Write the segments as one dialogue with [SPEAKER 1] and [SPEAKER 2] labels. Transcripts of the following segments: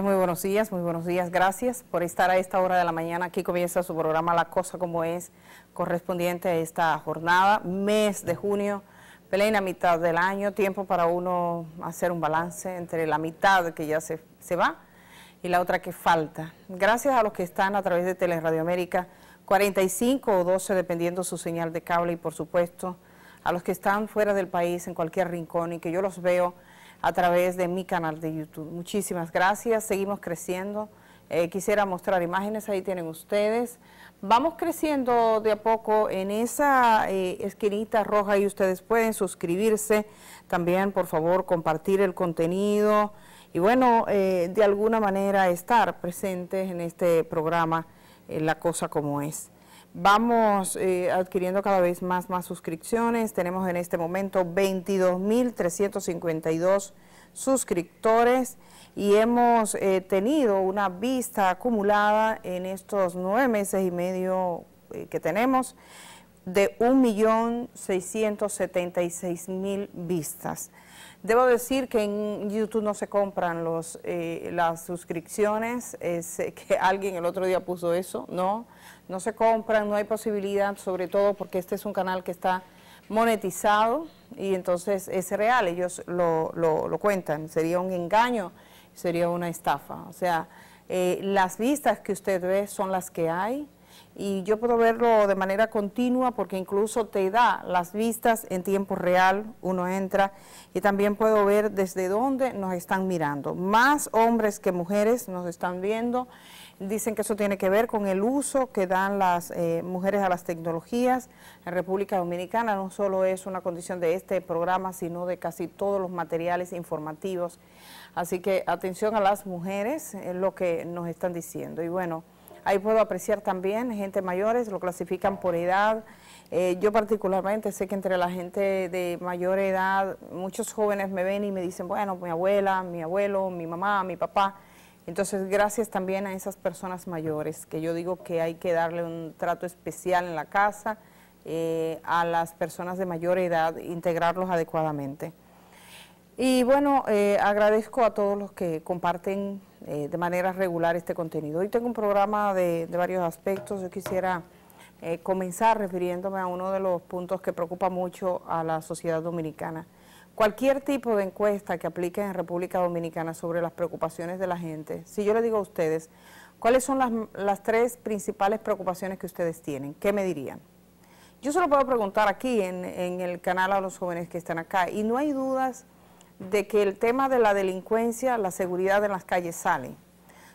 [SPEAKER 1] muy buenos días, muy buenos días. Gracias por estar a esta hora de la mañana. Aquí comienza su programa La Cosa Como Es, correspondiente a esta jornada, mes de junio, plena mitad del año, tiempo para uno hacer un balance entre la mitad que ya se, se va y la otra que falta. Gracias a los que están a través de Teleradio América 45 o 12, dependiendo su señal de cable y por supuesto a los que están fuera del país, en cualquier rincón y que yo los veo a través de mi canal de YouTube. Muchísimas gracias, seguimos creciendo. Eh, quisiera mostrar imágenes, ahí tienen ustedes. Vamos creciendo de a poco en esa eh, esquinita roja y ustedes pueden suscribirse, también por favor compartir el contenido y bueno, eh, de alguna manera estar presentes en este programa La Cosa Como Es. Vamos eh, adquiriendo cada vez más, más suscripciones. Tenemos en este momento 22.352 suscriptores y hemos eh, tenido una vista acumulada en estos nueve meses y medio eh, que tenemos de 1.676.000 vistas. Debo decir que en YouTube no se compran los, las suscripciones, es que alguien el otro día puso eso, ¿no? no se compran, no hay posibilidad, sobre todo porque este es un canal que está monetizado y entonces es real, ellos lo, cuentan, sería un engaño, sería una estafa. O sea, eh, las vistas que usted ve son las que hay y yo puedo verlo de manera continua porque incluso te da las vistas en tiempo real, uno entra y también puedo ver desde dónde nos están mirando. Más hombres que mujeres nos están viendo Dicen que eso tiene que ver con el uso que dan las eh, mujeres a las tecnologías. En República Dominicana no solo es una condición de este programa, sino de casi todos los materiales informativos. Así que atención a las mujeres, es lo que nos están diciendo. Y bueno, ahí puedo apreciar también gente mayores, lo clasifican por edad. Eh, yo particularmente sé que entre la gente de mayor edad, muchos jóvenes me ven y me dicen, bueno, mi abuela, mi abuelo, mi mamá, mi papá entonces, gracias también a esas personas mayores, que yo digo que hay que darle un trato especial en la casa, eh, a las personas de mayor edad, integrarlos adecuadamente. Y bueno, eh, agradezco a todos los que comparten eh, de manera regular este contenido. Hoy tengo un programa de varios aspectos. Yo quisiera comenzar refiriéndome a uno de los puntos que preocupa mucho a la sociedad dominicana, Cualquier tipo de encuesta que apliquen en República Dominicana sobre las preocupaciones de la gente, si yo le digo a ustedes, ¿cuáles son las, tres principales preocupaciones que ustedes tienen? ¿Qué me dirían? Yo se lo puedo preguntar aquí en el canal a los jóvenes que están acá y no hay dudas de que el tema de la delincuencia, la seguridad en las calles sale.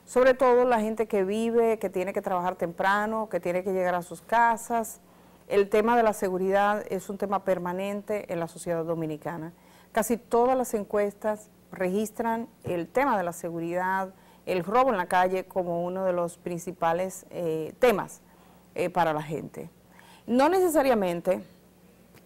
[SPEAKER 1] Sobre todo la gente que vive, que tiene que trabajar temprano, que tiene que llegar a sus casas. El tema de la seguridad es un tema permanente en la sociedad dominicana. Casi todas las encuestas registran el tema de la seguridad, el robo en la calle como uno de los principales eh, temas eh, para la gente. No necesariamente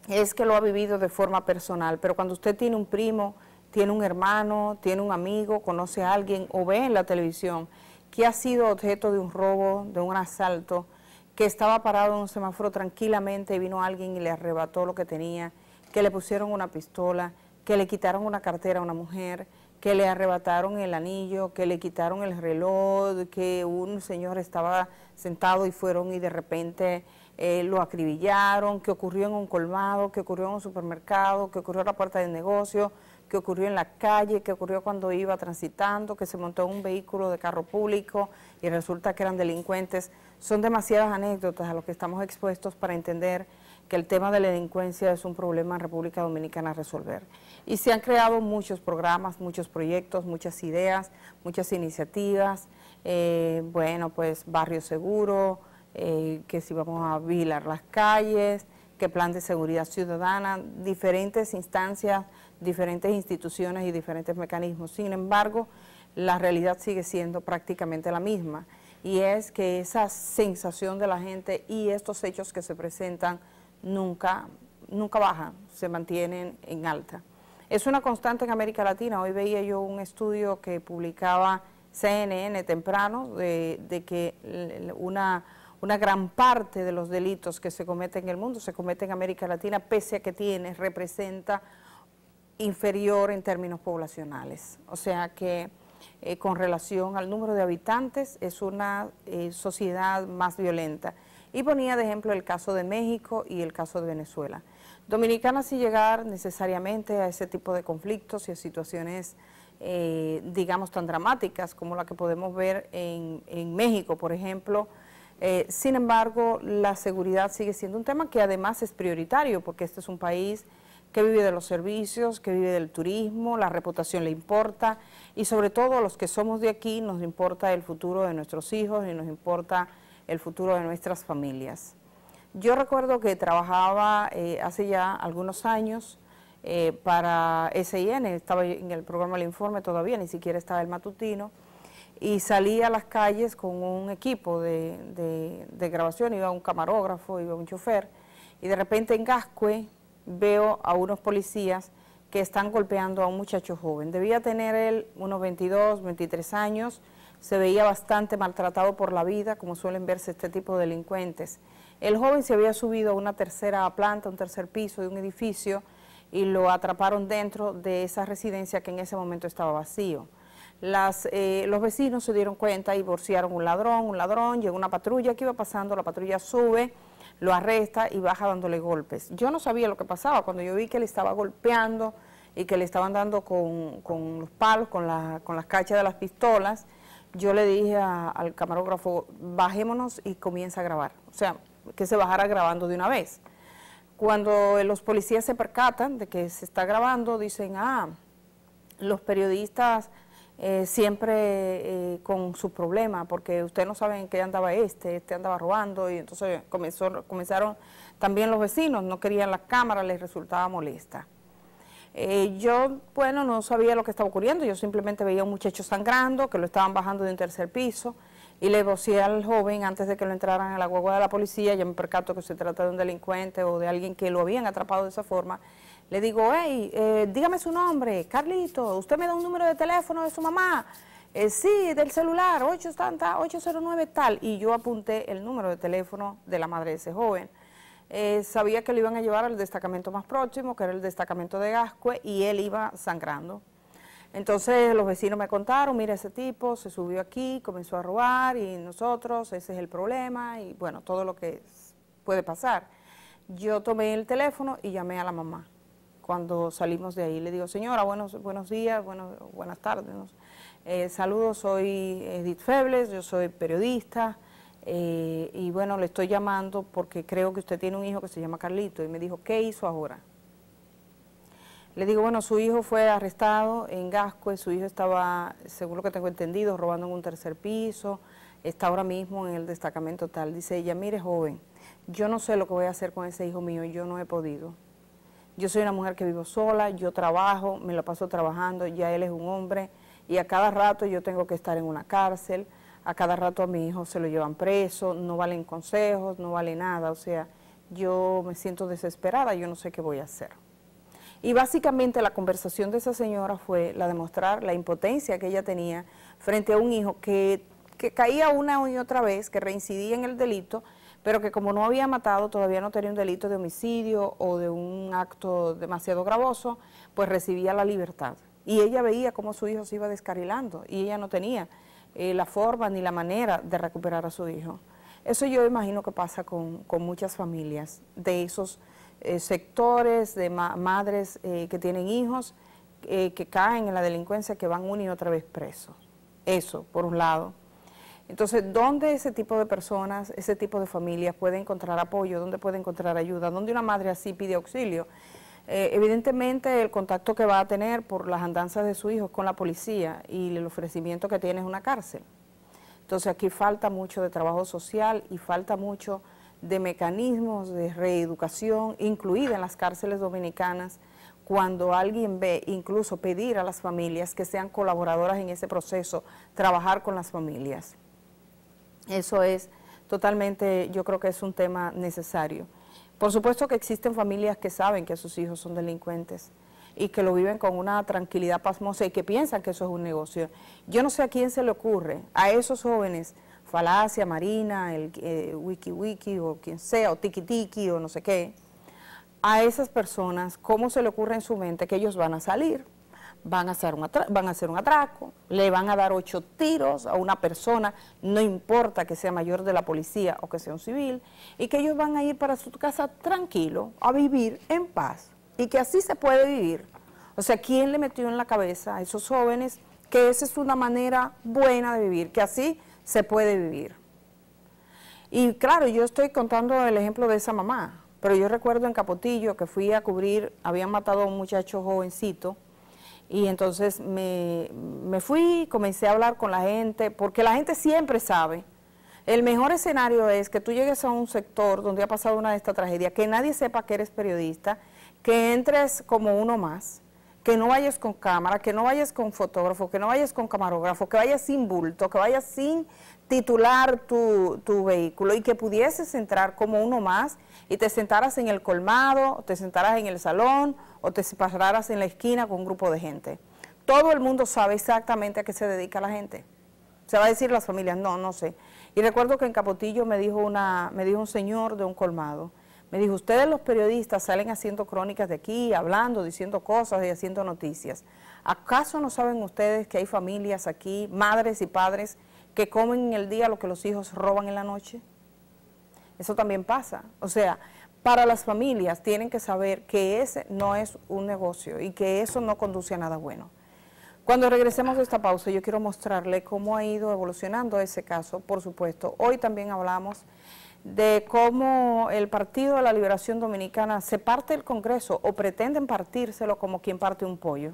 [SPEAKER 1] es que lo ha vivido de forma personal, pero cuando usted tiene un primo, tiene un hermano, tiene un amigo, conoce a alguien o ve en la televisión que ha sido objeto de un robo, de un asalto, que estaba parado en un semáforo tranquilamente y vino alguien y le arrebató lo que tenía, que le pusieron una pistola, que le quitaron una cartera a una mujer, que le arrebataron el anillo, que le quitaron el reloj, que un señor estaba sentado y fueron y de repente eh, lo acribillaron, que ocurrió en un colmado, que ocurrió en un supermercado, que ocurrió en la puerta del negocio, que ocurrió en la calle, que ocurrió cuando iba transitando, que se montó en un vehículo de carro público y resulta que eran delincuentes. Son demasiadas anécdotas a lo que estamos expuestos para entender que el tema de la delincuencia es un problema en República Dominicana a resolver. Y se han creado muchos programas, muchos proyectos, muchas ideas, muchas iniciativas, eh, bueno, pues barrio seguro, eh, que si vamos a vigilar las calles, que plan de seguridad ciudadana, diferentes instancias, diferentes instituciones y diferentes mecanismos. Sin embargo, la realidad sigue siendo prácticamente la misma y es que esa sensación de la gente y estos hechos que se presentan nunca, nunca bajan, se mantienen en alta. Es una constante en América Latina. Hoy veía yo un estudio que publicaba CNN temprano de, que una, una gran parte de los delitos que se cometen en el mundo se cometen en América Latina, pese a que tiene, representa inferior en términos poblacionales. O sea que eh, con relación al número de habitantes es una eh, sociedad más violenta y ponía de ejemplo el caso de México y el caso de Venezuela. Dominicana sin llegar necesariamente a ese tipo de conflictos y a situaciones, eh, digamos, tan dramáticas como la que podemos ver en, México, por ejemplo. Eh, sin embargo, la seguridad sigue siendo un tema que además es prioritario porque este es un país que vive de los servicios, que vive del turismo, la reputación le importa y sobre todo a los que somos de aquí nos importa el futuro de nuestros hijos y nos importa el futuro de nuestras familias. Yo recuerdo que trabajaba eh, hace ya algunos años eh, para SIN, estaba en el programa El Informe todavía, ni siquiera estaba el matutino, y salía a las calles con un equipo de, grabación, iba un camarógrafo, iba un chofer, y de repente en Gascue veo a unos policías que están golpeando a un muchacho joven. Debía tener él unos 22, 23 años, se veía bastante maltratado por la vida, como suelen verse este tipo de delincuentes. El joven se había subido a una tercera planta, un tercer piso de un edificio y lo atraparon dentro de esa residencia que en ese momento estaba vacío. Las, eh, los vecinos se dieron cuenta y borsearon un ladrón, un ladrón, llegó una patrulla que iba pasando, la patrulla sube, lo arresta y baja dándole golpes. Yo no sabía lo que pasaba cuando yo vi que le estaba golpeando y que le estaban dando con, los palos, con, con las cachas de las pistolas yo le dije al camarógrafo, bajémonos y comienza a grabar. O sea, que se bajara grabando de una vez. Cuando los policías se percatan de que se está grabando, dicen, ah, los periodistas eh, siempre eh, con su problema, porque ustedes no saben qué andaba este, este andaba robando, y entonces comenzó, comenzaron también los vecinos, no querían la cámara, les resultaba molesta. Eh, yo, bueno, no sabía lo que estaba ocurriendo, yo simplemente veía a un muchacho sangrando, que lo estaban bajando de un tercer piso, y le vocié al joven antes de que lo entraran a la guagua de la policía, ya me percato que se trata de un delincuente o de alguien que lo habían atrapado de esa forma, le digo, hey, eh, dígame su nombre, Carlito, usted me da un número de teléfono de su mamá, eh, sí, del celular, 809 tal, y yo apunté el número de teléfono de la madre de ese joven. Eh, sabía que lo iban a llevar al destacamento más próximo, que era el destacamento de Gascue, y él iba sangrando. Entonces los vecinos me contaron, mira ese tipo, se subió aquí, comenzó a robar y nosotros, ese es el problema y bueno, todo lo que puede pasar. Yo tomé el teléfono y llamé a la mamá. Cuando salimos de ahí le digo, señora, buenos, buenos días, buenas tardes. Eh, saludos, soy Edith Febles, yo soy periodista, eh, y bueno, le estoy llamando porque creo que usted tiene un hijo que se llama Carlito. Y me dijo, ¿qué hizo ahora? Le digo, bueno, su hijo fue arrestado en Gasco, y su hijo estaba, según lo que tengo entendido, robando en un tercer piso, está ahora mismo en el destacamento tal. Dice ella, mire joven, yo no sé lo que voy a hacer con ese hijo mío, yo no he podido. Yo soy una mujer que vivo sola, yo trabajo, me lo paso trabajando, ya él es un hombre, y a cada rato yo tengo que estar en una cárcel, a cada rato a mi hijo se lo llevan preso, no valen consejos, no vale nada, o sea, yo me siento desesperada, yo no sé qué voy a hacer. Y básicamente la conversación de esa señora fue la de mostrar la impotencia que ella tenía frente a un hijo que, caía una y otra vez, que reincidía en el delito, pero que como no había matado, todavía no tenía un delito de homicidio o de un acto demasiado gravoso, pues recibía la libertad. Y ella veía cómo su hijo se iba descarrilando y ella no tenía eh, la forma ni la manera de recuperar a su hijo. Eso yo imagino que pasa con, muchas familias de esos eh, sectores, de madres eh, que tienen hijos, que caen en la delincuencia, que van una y otra vez presos. Eso, por un lado. Entonces, ¿dónde ese tipo de personas, ese tipo de familias puede encontrar apoyo? ¿Dónde puede encontrar ayuda? ¿Dónde una madre así pide auxilio? Eh, evidentemente el contacto que va a tener por las andanzas de su hijo con la policía y el ofrecimiento que tiene es una cárcel. Entonces aquí falta mucho de trabajo social y falta mucho de mecanismos de reeducación, incluida en las cárceles dominicanas, cuando alguien ve, incluso pedir a las familias que sean colaboradoras en ese proceso, trabajar con las familias. Eso es totalmente, yo creo que es un tema necesario. Por supuesto que existen familias que saben que sus hijos son delincuentes y que lo viven con una tranquilidad pasmosa y que piensan que eso es un negocio. Yo no sé a quién se le ocurre, a esos jóvenes, Falacia, Marina, el eh, Wiki Wiki o quien sea, o Tiki Tiki o no sé qué, a esas personas, ¿cómo se le ocurre en su mente que ellos van a salir? van a, hacer un van a hacer un atraco, le van a dar ocho tiros a una persona, no importa que sea mayor de la policía o que sea un civil, y que ellos van a ir para su casa tranquilo, a vivir en paz, y que así se puede vivir. O sea, ¿quién le metió en la cabeza a esos jóvenes que esa es una manera buena de vivir, que así se puede vivir? Y claro, yo estoy contando el ejemplo de esa mamá, pero yo recuerdo en Capotillo que fui a cubrir, habían matado a un muchacho jovencito, y entonces me, me, fui, comencé a hablar con la gente, porque la gente siempre sabe. El mejor escenario es que tú llegues a un sector donde ha pasado una de estas tragedias, que nadie sepa que eres periodista, que entres como uno más, que no vayas con cámara, que no vayas con fotógrafo, que no vayas con camarógrafo, que vayas sin bulto, que vayas sin titular tu, vehículo y que pudieses entrar como uno más y te sentaras en el colmado, te sentaras en el salón o te separaras en la esquina con un grupo de gente. Todo el mundo sabe exactamente a qué se dedica la gente. Se va a decir las familias, no, no sé. Y recuerdo que en Capotillo me dijo, una, me dijo un señor de un colmado, me dijo, ustedes los periodistas salen haciendo crónicas de aquí, hablando, diciendo cosas y haciendo noticias. ¿Acaso no saben ustedes que hay familias aquí, madres y padres, que comen en el día lo que los hijos roban en la noche. Eso también pasa. O sea, para las familias tienen que saber que ese no es un negocio y que eso no conduce a nada bueno. Cuando regresemos a esta pausa, yo quiero mostrarle cómo ha ido evolucionando ese caso, por supuesto. Hoy también hablamos de cómo el Partido de la Liberación Dominicana se parte del Congreso o pretenden partírselo como quien parte un pollo.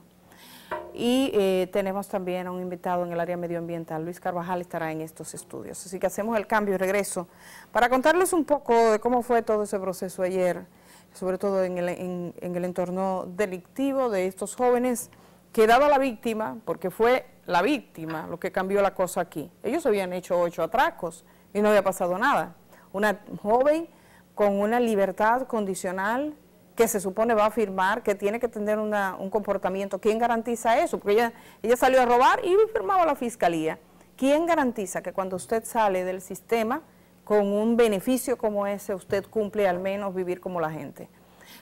[SPEAKER 1] Y eh, tenemos también a un invitado en el área medioambiental, Luis Carvajal estará en estos estudios. Así que hacemos el cambio y regreso para contarles un poco de cómo fue todo ese proceso ayer, sobre todo en el, en, el entorno delictivo de estos jóvenes que la víctima, porque fue la víctima lo que cambió la cosa aquí. Ellos habían hecho ocho atracos y no había pasado nada. Una joven con una libertad condicional que se supone va a firmar, que tiene que tener un comportamiento. ¿Quién garantiza eso? Porque ella, ella salió a robar y firmaba la fiscalía. ¿Quién garantiza que cuando usted sale del sistema con un beneficio como ese, usted cumple al menos vivir como la gente?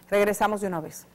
[SPEAKER 1] Regresamos de una vez.